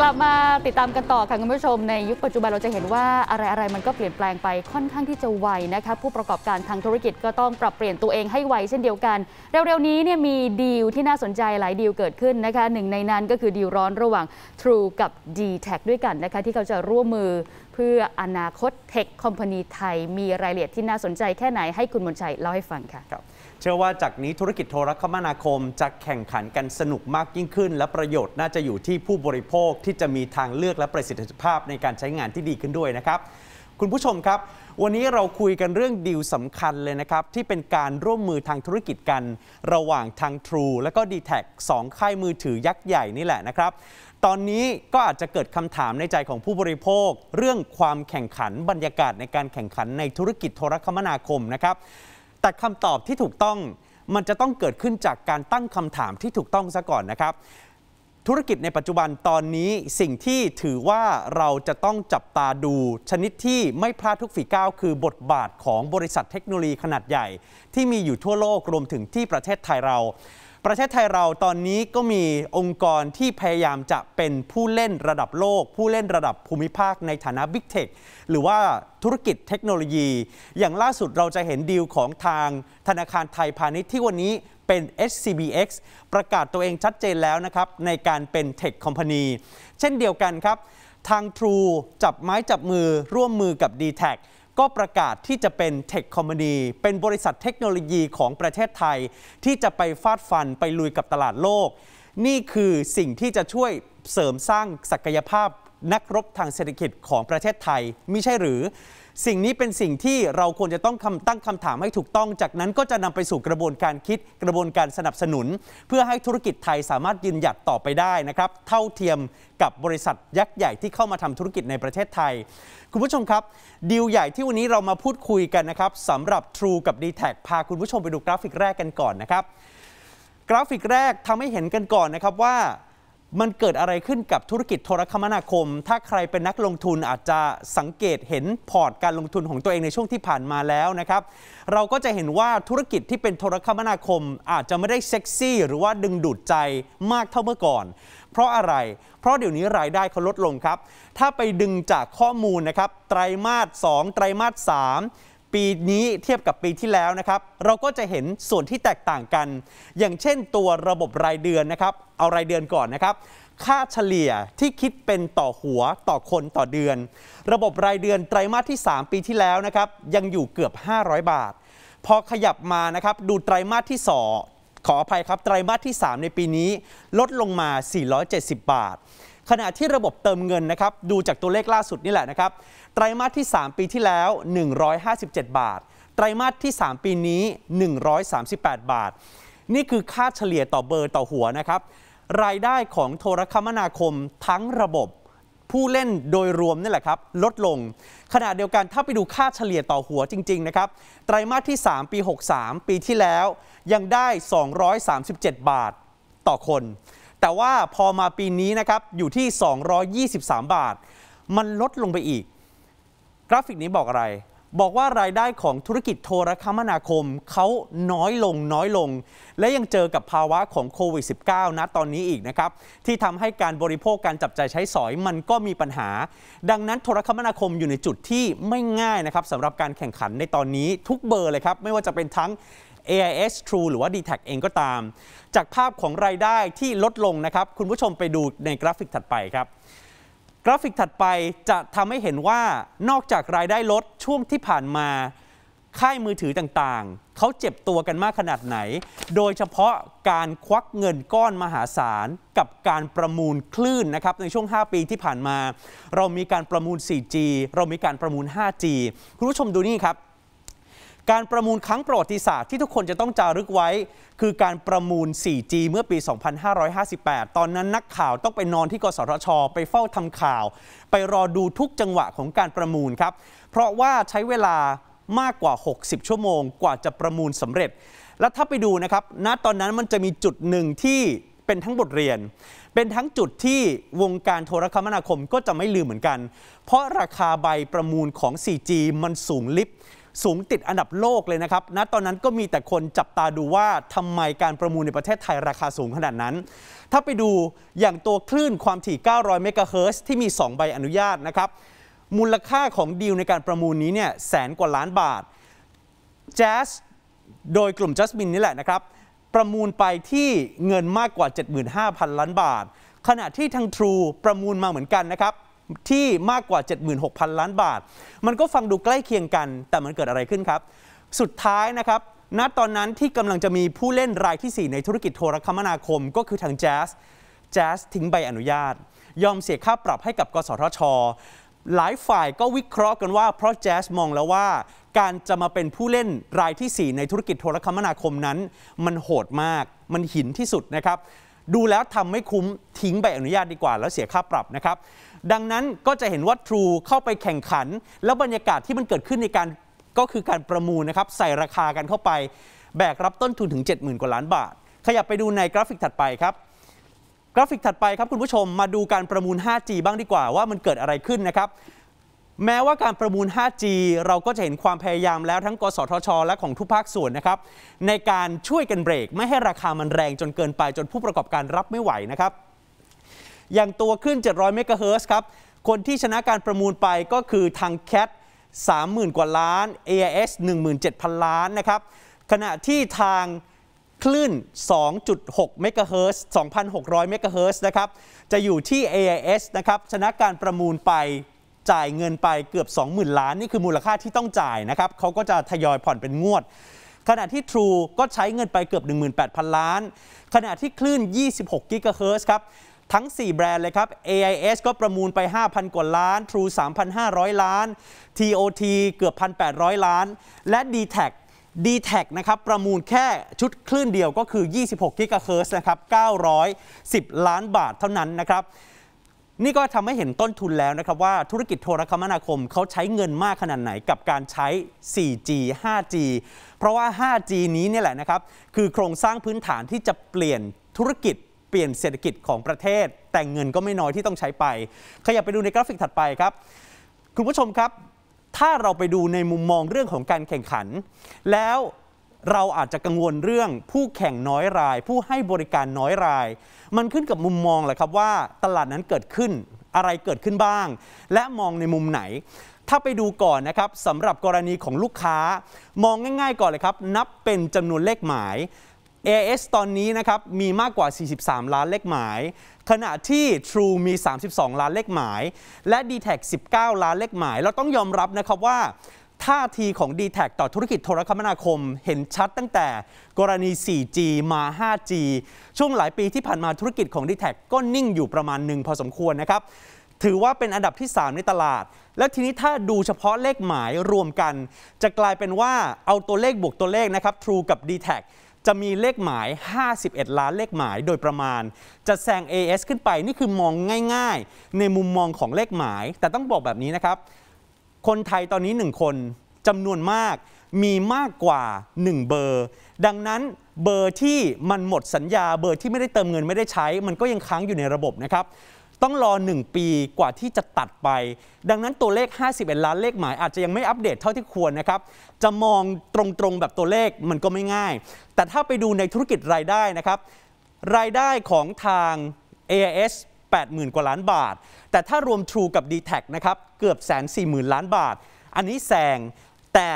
กลับมาติดตามกันต่อค่ะ คุณผู้ชม ในยุคปัจจุบันเราจะเห็นว่า อะไรอะไรมันก็เปลี่ยนแปลงไปค่อนข้างที่จะไวนะคะผู้ประกอบการทางธุรกิจก็ต้องปรับเปลี่ยนตัวเองให้ไวเช่นเดียวกันเร็วๆนี้เนี่ยมีดีลที่น่าสนใจหลายดีลเกิดขึ้นนะคะ หนึ่งในนั้นก็คือดีลร้อนระหว่าง True กับ d t แทด้วยกันนะคะ ที่เขาจะร่วมมือเพื่ออนาคตเทคคอมพานีไทยมีรายละเอียดที่น่าสนใจแค่ไหนให้คุณมนชัยเล่าให้ฟังค่ะเชื่อว่าจากนี้ธุรกิจโทรคมนาคมจะแข่งขันกันสนุกมากยิ่งขึ้น และประโยชน์น่าจะอยู่ที่ผู้บริโภคที่จะมีทางเลือกและประสิทธิภาพในการใช้งานที่ดีขึ้นด้วยนะครับ คุณผู้ชมครับ วันนี้เราคุยกันเรื่องดีลสำคัญเลยนะครับ ที่เป็นการร่วมมือทางธุรกิจกันระหว่างทาง True และก็ d t แทสองค่ายมือถือยักษ์ใหญ่นี่แหละนะครับ ตอนนี้ก็อาจจะเกิดคำถามในใจของผู้บริโภค เรื่องความแข่งขันบรรยากาศในการแข่งขันในธุรกิจโทรคมนาคมนะครับแต่คำตอบที่ถูกต้องมันจะต้องเกิดขึ้นจากการตั้งคำถามที่ถูกต้องซะก่อนนะครับ ธุรกิจในปัจจุบันตอนนี้สิ่งที่ถือว่าเราจะต้องจับตาดู ชนิดที่ไม่พลาดทุกฝีก้าวคือบทบาทของบริษัทเทคโนโลยีขนาดใหญ่ ที่มีอยู่ทั่วโลก รวมถึงที่ประเทศไทยเราประเทศไทยเราตอนนี้ก็มีองค์กรที่พยายามจะเป็นผู้เล่นระดับโลก ผู้เล่นระดับภูมิภาคในฐานะ Big Tech หรือว่าธุรกิจเทคโนโลยี อย่างล่าสุดเราจะเห็นดีลของทางธนาคารไทยพาณิชย์ที่วันนี้เป็น SCBX ประกาศตัวเองชัดเจนแล้วนะครับในการเป็น Tech Company เช่นเดียวกันครับ ทาง True จับไม้จับมือร่วมมือกับ d t แทก็ประกาศที่จะเป็นเทคคอมมานีเป็นบริษัทเทคโนโลยีของประเทศไทย ที่จะไปฟาดฟันไปลุยกับตลาดโลก นี่คือสิ่งที่จะช่วยเสริมสร้างศักยภาพนักรบทางเศรษฐกิจของประเทศไทย ไม่ใช่หรือสิ่งนี้เป็นสิ่งที่เราควรจะต้องคำตั้งคำถามให้ถูกต้อง จากนั้นก็จะนำไปสู่กระบวนการคิด กระบวนการสนับสนุน เพื่อให้ธุรกิจไทยสามารถยืนหยัดต่อไปได้นะครับ เท่าเทียมกับบริษัทยักษ์ใหญ่ที่เข้ามาทำธุรกิจในประเทศไทย คุณผู้ชมครับดีลใหญ่ที่วันนี้เรามาพูดคุยกันนะครับสำหรับ True กับ d t แทพาคุณผู้ชมไปดูกราฟิกแรกกันก่อนนะครับ กราฟิกแรกทำให้เห็นกันก่อนนะครับว่ามันเกิดอะไรขึ้นกับธุรกิจโทรคมนาคม ถ้าใครเป็นนักลงทุนอาจจะสังเกตเห็นพอร์ตการลงทุนของตัวเองในช่วงที่ผ่านมาแล้วนะครับเราก็จะเห็นว่าธุรกิจที่เป็นโทรคมนาคมอาจจะไม่ได้เซ็กซี่ หรือว่าดึงดูดใจมากเท่าเมื่อก่อน เพราะอะไรเพราะเดี๋ยวนี้รายได้เขาลดลงครับ ถ้าไปดึงจากข้อมูลนะครับไตรมาส2ไตรมาส3ปีนี้เทียบกับปีที่แล้วนะครับเราก็จะเห็นส่วนที่แตกต่างกัน อย่างเช่นตัวระบบรายเดือนนะครับเอารายเดือนก่อนนะครับค่าเฉลี่ยที่คิดเป็นต่อหัวต่อคนต่อเดือน ระบบรายเดือนไตรมาสที่ 3 ปีที่แล้วนะครับยังอยู่เกือบ 500 บาทพอขยับมานะครับดูไตรมาสที่สอขออภัยครับไตรมาสที่ 3 ในปีนี้ลดลงมา 470 บาทขณะที่ระบบเติมเงินนะครับดูจากตัวเลขล่าสุดนี่แหละนะครับ ไตรมาสที่ 3 ปีที่แล้ว 157 บาท ไตรมาสที่ 3 ปีนี้ 138 บาท นี่คือค่าเฉลี่ยต่อเบอร์ต่อหัวนะครับ รายได้ของโทรคมนาคมทั้งระบบผู้เล่นโดยรวมนี่แหละครับลดลงขณะเดียวกันถ้าไปดูค่าเฉลี่ยต่อหัวจริง ๆนะครับ ไตรมาสที่ 3 ปี 63 ปีที่แล้วยังได้ 237 บาทต่อคนแต่ว่าพอมาปีนี้นะครับอยู่ที่ 223 บาท มันลดลงไปอีก กราฟิกนี้บอกอะไร บอกว่ารายได้ของธุรกิจโทรคมนาคมเขาน้อยลงน้อยลงและยังเจอกับภาวะของโควิด -19 นะตอนนี้อีกนะครับ ที่ทำให้การบริโภคการจับใจใช้สอยมันก็มีปัญหา ดังนั้นโทรคมนาคมอยู่ในจุดที่ไม่ง่ายนะครับสำหรับการแข่งขันในตอนนี้ทุกเบอร์เลยครับไม่ว่าจะเป็นทั้ง AIS True หรือว่า d t แทเองก็ตาม จากภาพของรายได้ที่ลดลงนะครับ คุณผู้ชมไปดูในกราฟิกถัดไปครับ กราฟิกถัดไปจะทำให้เห็นว่านอกจากรายได้ลดช่วงที่ผ่านมา ค่ายมือถือต่างๆ เขาเจ็บตัวกันมากขนาดไหน โดยเฉพาะการควักเงินก้อนมหาศาล กับการประมูลคลื่นนะครับ ในช่วง 5 ปีที่ผ่านมา เรามีการประมูล 4G เรามีการประมูล 5G คุณผู้ชมดูนี่ครับการประมูลครั้งประวัติศาสตร์ที่ทุกคนจะต้องจารึกไว้ คือการประมูล 4G เมื่อปี 2558 ตอนนั้นนักข่าวต้องไปนอนที่กสทช ไปเฝ้าทำข่าว ไปรอดูทุกจังหวะของการประมูลครับ เพราะว่าใช้เวลามากกว่า 60 ชั่วโมงกว่าจะประมูลสำเร็จ และถ้าไปดูนะครับ ณ ตอนนั้นมันจะมีจุดหนึ่งที่เป็นทั้งบทเรียน เป็นทั้งจุดที่วงการโทรคมนาคมก็จะไม่ลืมเหมือนกัน เพราะราคาใบประมูลของ 4G มันสูงลิบสูงติดอันดับโลกเลยนะครับณนะตอนนั้นก็มีแต่คนจับตาดูว่าทำไมการประมูลในประเทศไทยราคาสูงขนาดนั้น ถ้าไปดูอย่างตัวคลื่นความถี่ 900 เมกะเฮิร์ที่มี 2 ใบอนุญาตนะครับ มูลค่าของดีลในการประมูลนี้เนี่ยแสนกว่าล้านบาทแจ๊สโดยกลุ่มจัสมินนี่แหละนะครับ ประมูลไปที่เงินมากกว่า 75,000 ล้านบาท ขณะที่ทาง True ประมูลมาเหมือนกันนะครับที่มากกว่า 76,000 ล้านบาท มันก็ฟังดูใกล้เคียงกันแต่มันเกิดอะไรขึ้นครับ สุดท้ายนะครับ ณตอนนั้นที่กำลังจะมีผู้เล่นรายที่ 4 ในธุรกิจโทรคมนาคมก็คือทางแจ๊สแจ๊สทิ้งใบอนุญาต ยอมเสียค่าปรับให้กับกสทช หลายฝ่ายก็วิเคราะห์กันว่าเพราะแจ๊สมองแล้วว่า การจะมาเป็นผู้เล่นรายที่ 4 ในธุรกิจโทรคมนาคมนั้น มันโหดมาก มันหินที่สุดนะครับดูแล้วทำไม่คุ้ม ทิ้งใบอนุญาตดีกว่า แล้วเสียค่าปรับนะครับ ดังนั้นก็จะเห็นว่า True เข้าไปแข่งขัน แล้วบรรยากาศที่มันเกิดขึ้นในการก็คือการประมูลนะครับใส่ราคากันเข้าไป แบกรับต้นทุนถึง 70,000 กว่าล้านบาท ขยับไปดูในกราฟิกถัดไปครับ กราฟิกถัดไปครับคุณผู้ชมมาดูการประมูล 5G บ้างดีกว่า ว่ามันเกิดอะไรขึ้นนะครับแม้ว่าการประมูล 5G เราก็จะเห็นความพยายามแล้วทั้ง กสทช และของทุกภาคส่วนนะครับในการช่วยกันเบรก ไม่ให้ราคามันแรงจนเกินไปจนผู้ประกอบการรับไม่ไหวนะครับอย่างตัวขึ้น 700 เมกะเฮิร์ครับ คนที่ชนะการประมูลไปก็คือทางแคท30,000 กว่าล้าน AIS 17,000 ล้านนะครับขณะที่ทางคลื่น 2.6 เมกะเฮิร์2,600 เมกะเฮิร์นะครับ จะอยู่ที่ AIS นะครับชนะการประมูลไปจ่ายเงินไปเกือบ 20,000 ล้าน นี่คือมูลค่าที่ต้องจ่ายนะครับ เขาก็จะทยอยผ่อนเป็นงวด ขณะที่ True ก็ใช้เงินไปเกือบ 18,000 ล้าน ขณะที่คลื่น 26กิกะเฮิร์ครับ ทั้ง 4 แบรนด์เลยครับ AIS ก็ประมูลไป 5,000 กว่าล้าน True 3,500 ล้าน TOT เกือบ 1,800 ล้าน และ d t แท d t แทนะครับ ประมูลแค่ชุดคลื่นเดียวก็คือ 26กิกะเฮิร์นะครับ 910 ล้านบาทเท่านั้นนะครับนี่ก็ทำให้เห็นต้นทุนแล้วนะครับว่าธุรกิจโทรคมนาคมเขาใช้เงินมากขนาดไหนกับการใช้ 4G 5G เพราะว่า 5G นี้เนี่ยแหละนะครับ คือโครงสร้างพื้นฐานที่จะเปลี่ยนธุรกิจเปลี่ยนเศรษฐกิจของประเทศ แต่เงินก็ไม่น้อยที่ต้องใช้ไป ขยับไปดูในกราฟิกถัดไปครับ คุณผู้ชมครับ ถ้าเราไปดูในมุมมองเรื่องของการแข่งขัน แล้วเราอาจจะกังวลเรื่องผู้แข่งน้อยราย ผู้ให้บริการน้อยรายมันขึ้นกับมุมมองแหละครับว่าตลาดนั้นเกิดขึ้นอะไรเกิดขึ้นบ้าง และมองในมุมไหน ถ้าไปดูก่อนนะครับสำหรับกรณีของลูกค้ามองง่ายๆก่อนเลยครับนับเป็นจำนวนเลขหมาย AS ตอนนี้นะครับมีมากกว่า 43 ล้านเลขหมาย ขณะที่ True มี 32 ล้านเลขหมาย และ d t แท19 ล้านเลขหมาย เราต้องยอมรับนะครับว่าท่าทีของ d t แทต่อธุรกิจโทรคมนาคม เห็นชัดตั้งแต่กรณี 4G มา 5G ช่วงหลายปีที่ผ่านมาธุรกิจของ d t แทก็นิ่งอยู่ประมาณหนึ่งพอสมควรนะครับ ถือว่าเป็นอันดับที่ 3 ในตลาด และทีนี้ถ้าดูเฉพาะเลขหมายรวมกัน จะกลายเป็นว่าเอาตัวเลขบวกตัวเลขนะครับ True กับ d t แทจะมีเลขหมาย 51 ล้านเลขหมายโดยประมาณ จะแซง AS ขึ้นไปนี่คือมองง่าย ๆ ในมุมมองของเลขหมาย แต่ต้องบอกแบบนี้นะครับคนไทยตอนนี้ 1 คนจำนวนมากมีมากกว่า 1 เบอร์ ดังนั้นเบอร์ที่มันหมดสัญญาเบอร์ที่ไม่ได้เติมเงินไม่ได้ใช้ มันก็ยังค้างอยู่ในระบบนะครับต้องรอ 1 ปีกว่าที่จะตัดไป ดังนั้นตัวเลข51ล้านเลขหมายอาจจะยังไม่อัปเดตเท่าที่ควรนะครับจะมองตรงๆแบบตัวเลขมันก็ไม่ง่าย แต่ถ้าไปดูในธุรกิจรายได้นะครับ รายได้ของทาง AIS 80,000 กว่าล้านบาท แต่ถ้ารวม True กับ d t แทนะครับ เกือบแสนสี่หมื่นล้านบาท อันนี้แซง แต่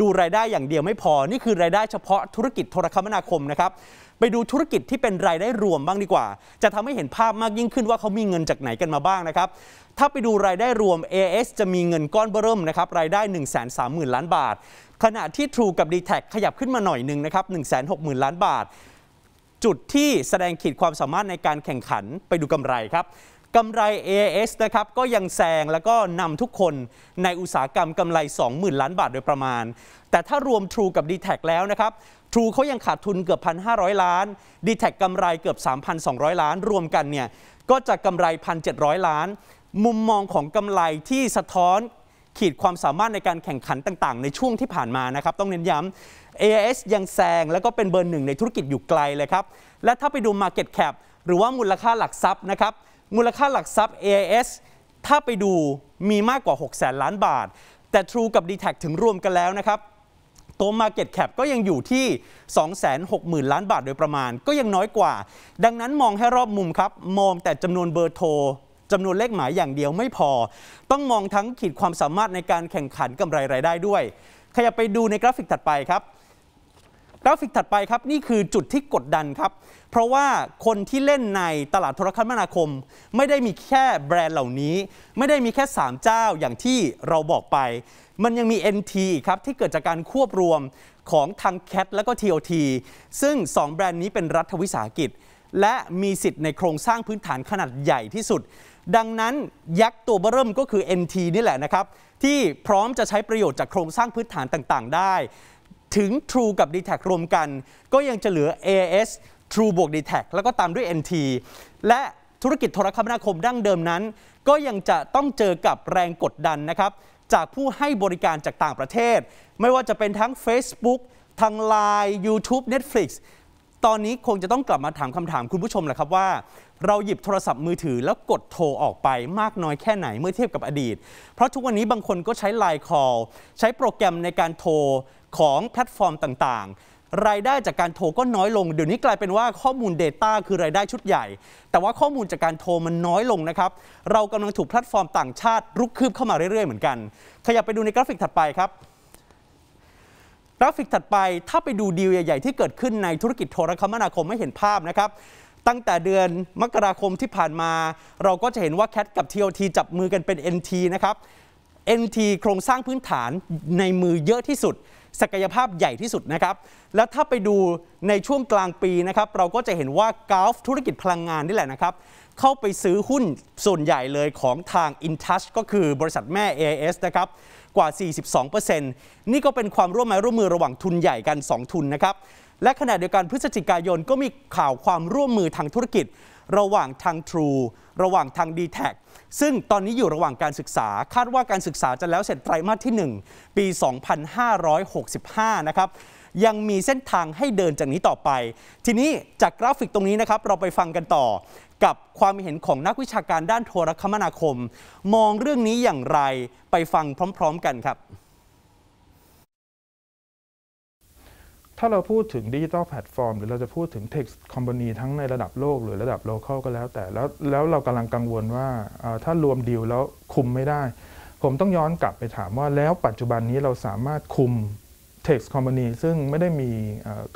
ดูรายได้อย่างเดียวไม่พอ นี่คือรายได้เฉพาะธุรกิจโทรคมนาคมนะครับ ไปดูธุรกิจที่เป็นรายได้รวมบ้างดีกว่า จะทำให้เห็นภาพมากยิ่งขึ้นว่าเขามีเงินจากไหนกันมาบ้างนะครับ ถ้าไปดูรายได้รวม AS จะมีเงินก้อนเบิ่มนะครับ รายได้ 1 3 0 0 0 0ล้านบาท ขณะที่ True กับ d t แทขยับขึ้นมาหน่อยหนึ่งนะครับ1 6 0 0 0 0ล้านบาทจุดที่แสดงขีดความสามารถในการแข่งขันไปดูกำไรครับกำไร AS นะครับก็ยังแซงแล้วก็นำทุกคนในอุตสาหกรรมกำไร20,000ล้านบาทโดยประมาณ แต่ถ้ารวม True กับ d t แทแล้วนะครับทรูเขายังขาดทุนเกือบ 1,500 ล้าน d t แทกำไรเกือบ 3,200 ล้าน รวมกันเนี่ย ก็จะกำไร 1,700 ล้าน มุมมองของกำไรที่สะท้อนขีดความสามารถในการแข่งขันต่างๆ ในช่วงที่ผ่านมานะครับต้องเน้นย้ำ AIS ยังแซงแล้วก็เป็นเบอร์หนึ่งในธุรกิจอยู่ไกลเลยครับและถ้าไปดู Market Cap หรือว่ามูลค่าหลักทรัพย์นะครับ มูลค่าหลักทรัพย์ AIS ถ้าไปดูมีมากกว่า 6 0แสนล้านบาท แต่ True กับ d t แทถึงรวมกันแล้วนะครับตัว Market Cap ก็ยังอยู่ที่ 260,000 ล้านบาทโดยประมาณก็ยังน้อยกว่า ดังนั้นมองให้รอบมุมครับมองแต่จำนวนเบอร์โทรจำนวนเลขหมายอย่างเดียวไม่พอ ต้องมองทั้งขีดความสามารถในการแข่งขันกำไรรายได้ด้วยขยับไปดูในกราฟิกถัดไปครับ กราฟิกถัดไปครับนี่คือจุดที่กดดันครับ เพราะว่าคนที่เล่นในตลาดโทรคมนาคม ไม่ได้มีแค่แบรนด์เหล่านี้ ไม่ได้มีแค่ 3 เจ้าอย่างที่เราบอกไป มันยังมี NT ครับที่เกิดจากการควบรวมของทาง CAT และก็ TOT ซึ่ง 2 แบรนด์นี้เป็นรัฐวิสาหกิจและมีสิทธิ์ในโครงสร้างพื้นฐานขนาดใหญ่ที่สุด ดังนั้นยักษ์ตัวเบริ่มก็คือ NT นี่แหละนะครับ ที่พร้อมจะใช้ประโยชน์จากโครงสร้างพื้นฐานต่างๆได้ ถึง True กับ d t แทรวมกัน ก็ยังจะเหลือ AS True บวก d t แทแล้วก็ตามด้วย NT และธุรกิจโทรคมนาคมดั้งเดิมนั้น ก็ยังจะต้องเจอกับแรงกดดันนะครับจากผู้ให้บริการจากต่างประเทศ ไม่ว่าจะเป็นทั้ง Facebook ทาง Line YouTube Netflix ตอนนี้คงจะต้องกลับมาถามคำถามคุณผู้ชมแหละครับว่าเราหยิบโทรศัพท์มือถือแล้วกดโทรออกไปมากน้อยแค่ไหนเมื่อเทียบกับอดีต เพราะทุกวันนี้บางคนก็ใช้ไลน์คอลใช้โปรแกรมในการโทรของแพลตฟอร์มต่างๆ รายได้จากการโทรก็น้อยลง เดี๋ยวนี้กลายเป็นว่าข้อมูล Data คือรายได้ชุดใหญ่ แต่ว่าข้อมูลจากการโทรมันน้อยลงนะครับเรากำลังถูกแพลตฟอร์มต่างชาติรุกคืบเข้ามาเรื่อยๆเหมือนกันขยับไปดูในกราฟิกถัดไปครับราฟิกถัดไป ถ้าไปดูดีลใหญ่ๆที่เกิดขึ้นในธุรกิจโทรคมนาคมไม่เห็นภาพนะครับตั้งแต่เดือนมกราคมที่ผ่านมา เราก็จะเห็นว่าแคทกับ TOT จับมือกันเป็น NT นะครับ NT โครงสร้างพื้นฐานในมือเยอะที่สุด ศักยภาพใหญ่ที่สุดนะครับแล้วถ้าไปดูในช่วงกลางปีนะครับเราก็จะเห็นว่ากาฟธุรกิจพลังงานนี่แหละนะครับเข้าไปซื้อหุ้นส่วนใหญ่เลยของทาง Intouch ก็คือบริษัทแม่ AIS นะครับกว่า 42%นี่ก็เป็นความร่วมมมอร่วมมือระหว่างทุนใหญ่กัน 2 ทุนนะครับ และขณะเดียวกันพฤศจิกายนก็มีข่าวความร่วมมือทางธุรกิจ ระหว่างทาง True ระหว่างทาง d t แทซึ่งตอนนี้อยู่ระหว่างการศึกษา คาดว่าการศึกษาจะแล้วเสร็จไตรมาสที่ 1 ปี 2565 นะครับยังมีเส้นทางให้เดินจากนี้ต่อไป ทีนี้จากกราฟิกตรงนี้นะครับ เราไปฟังกันต่อกับความเห็นของนักวิชาการด้านโทรคมนาคม มองเรื่องนี้อย่างไรไปฟังพร้อมๆกันครับ ถ้าเราพูดถึงดิจิทัลแพลตฟอร์มหรือเราจะพูดถึงเทคคอมพานีทั้งในระดับโลกหรือระดับโลเคอลก็แล้ว แต่แล้วแล้วเรากำลังกังวลว่าถ้ารวมดีลแล้วคุมไม่ได้ ผมต้องย้อนกลับไปถามว่าแล้วปัจจุบันนี้เราสามารถคุมเทคคอมพานีซึ่งไม่ได้มี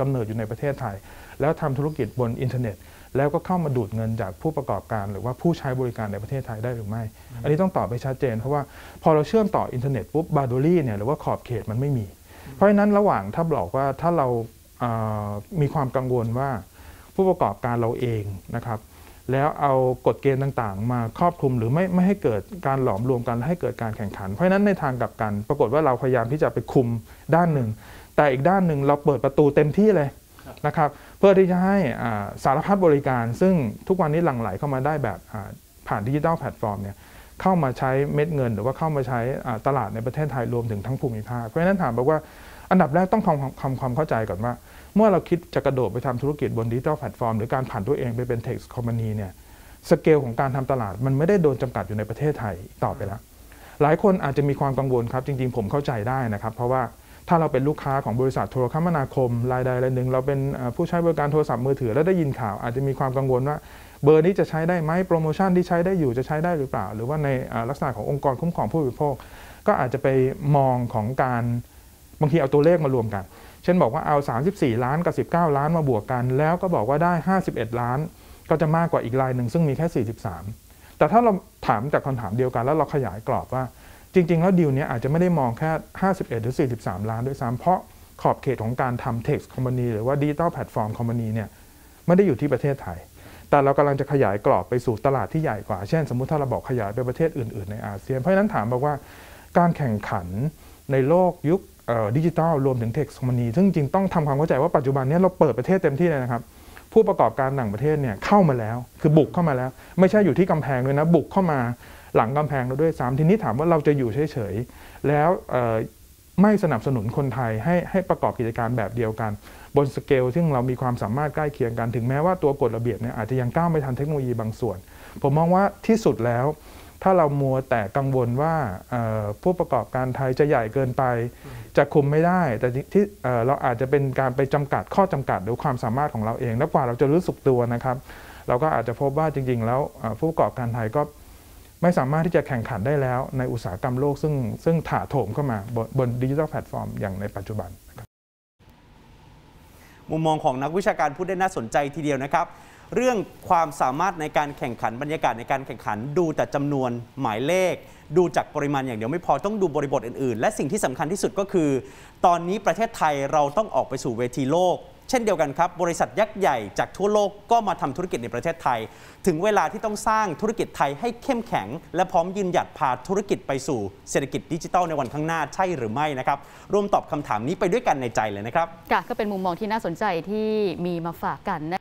กำเนิดอยู่ในประเทศไทย แล้วทำธุรกิจบนอินเทอร์เน็ตแล้วก็เข้ามาดูดเงินจากผู้ประกอบการ หรือว่าผู้ใช้บริการในประเทศไทยได้หรือไม่ อันนี้ต้องตอบไปชัดเจนเพราะว่าพอเราเชื่อมต่ออินเทอร์เน็ตปุ๊บบาร์ดูรี่เนี่ยหรือว่าขอบเขตมันไม่มี เพราะฉะนั้นระหว่างถ้าบอกว่าถ้าเรามีความกังวลว่า ผู้ประกอบการเราเองนะครับแล้วเอากฎเกณฑ์ต่างๆ มาครอบคลุมหรือไม่ไม่ให้เกิดการหลอมรวมกันให้เกิดการแข่งขัน เพราะนั้นในทางกลับกัน ปรากฏว่าเราพยายามที่จะไปคุมด้านหนึ่ง แต่อีกด้านหนึ่งเราเปิดประตูเต็มที่เลยนะครับ เพื่อที่จะให้สารพัดบริการซึ่งทุกวันนี้หลั่งไหลเข้ามาได้แบบผ่านดิจิทัลแพลตฟอร์มเนี่ยเข้ามาใช้เม็ดเงินหรือว่าเข้ามาใช้ตลาดในประเทศไทยรวมถึงทั้งภูมิภาคเพราะฉะนั้นถามบอกว่าอันดับแรกต้องทำความเข้าใจก่อนว่าเมื่อเราคิดจะกระโดดไปทำธุรกิจบนดิจิทัลแพลตฟอร์มหรือการผ่านตัวเองไปเป็นเทคคอมมานีเนี่ยสเกลของการทำตลาด มันไม่ได้โดนจำกัดอยู่ในประเทศไทยต่อไปแล้ว หลายคนอาจจะมีความกังวลครับ จริง ๆ ผมเข้าใจได้นะครับ เพราะว่าถ้าเราเป็นลูกค้าของบริษัทโทรคมนาคม รายใดรายหนึ่ง เราเป็นผู้ใช้บริการโทรศัพท์มือถือแล้วได้ยินข่าวอาจจะมีความกังวลว่าเบอร์นี้จะใช้ได้ไหมโปรโมชั่นที่ใช้ได้อยู่จะใช้ได้หรือเปล่าหรือว่าในลักษณะขององค์กรคุ้มครองผู้บริโภค ก็อาจจะไปมองของการบางทีเอาตัวเลขมารวมกันช่นบอกว่าเอา 34 ล้านกับ 19 ล้านมาบวกกัน แล้วก็บอกว่าได้ 51 ล้านก็จะมากกว่าอีกรายหนึ่ง ซึ่งมีแค่ 43 แต่ถ้าเราถามจากคำถามเดียวกันแล้วเราขยายกรอบว่า จริง ๆ แล้วดีลนี้อาจจะไม่ได้มองแค่ 51 หรือ 43 ล้าน ด้วยซ้ำเพราะขอบเขตของการทำ text company หรือว่า digital platform company เนี่ยไม่ได้อยู่ที่ประเทศไทย แต่เรากำลังจะขยายกรอบไปสู่ตลาดที่ใหญ่กว่าเช่น สมมติถ้าเราบอกขยายไปประเทศอื่นๆในอาเซียนเพราะฉะนั้นถามบอกว่าการแข่งขันในโลกยุคดิจิทัลรวมถึงเทคโนโลยีซึ่งจริงต้องทำความเข้าใจว่าปัจจุบันนี้เราเปิดประเทศเต็มที่เลยนะครับ ผู้ประกอบการต่างประเทศเนี่ยเข้ามาแล้วคือบุกเข้ามาแล้ว ไม่ใช่อยู่ที่กำแพงเลยนะบุกเข้ามาหลังกำแพงเราด้วยซ้ำทีนี้ถามว่าเราจะอยู่เฉยๆแล้วไม่สนับสนุนคนไทยให้ให้ประกอบกิจการแบบเดียวกัน บนสเกลซึ่งเรามีความสามารถใกล้เคียงกันถึงแม้ว่าตัวกฎระเบียบเนี่ยอาจจะยังก้าวไม่ทันเทคโนโลยีบางส่วน ผมมองว่าที่สุดแล้วถ้าเรามัวแต่กังวลว่า ผู้ประกอบการไทยจะใหญ่เกินไป จะคุมไม่ได้ แต่ที่เราอาจจะเป็นการไปจำกัดข้อจำกัดหรือความสามารถของเราเอง แล้วกว่าเราจะรู้สึกตัวนะครับ เราก็อาจจะพบว่าจริงๆแล้วผู้ประกอบการไทยก็ไม่สามารถที่จะแข่งขันได้แล้ว ในอุตสาหกรรมโลกซึ่งซึ่งถาโถมเข้ามาบนดิจิทัลแพลตฟอร์มอย่างในปัจจุบันมุมมองของนักวิชาการพูดได้น่าสนใจทีเดียวนะครับเรื่องความสามารถในการแข่งขันบรรยากาศในการแข่งขันดูแต่จำนวนหมายเลข ดูจากปริมาณอย่างเดียวไม่พอต้องดูบริบทอื่นๆ และสิ่งที่สำคัญที่สุดก็คือ ตอนนี้ประเทศไทยเราต้องออกไปสู่เวทีโลก เช่นเดียวกันครับบริษัทยักษ์ใหญ่จากทั่วโลกก็มาทำธุรกิจในประเทศไทย ถึงเวลาที่ต้องสร้างธุรกิจไทยให้เข้มแข็ง และพร้อมยืนหยัดพาธุรกิจไปสู่เศรษฐกิจดิจิทัลในวันข้างหน้าใช่หรือไม่นะครับร่วมตอบคำถามนี้ไปด้วยกันในใจเลยนะครับก็เป็นมุมมองที่น่าสนใจที่มีมาฝากกันนะ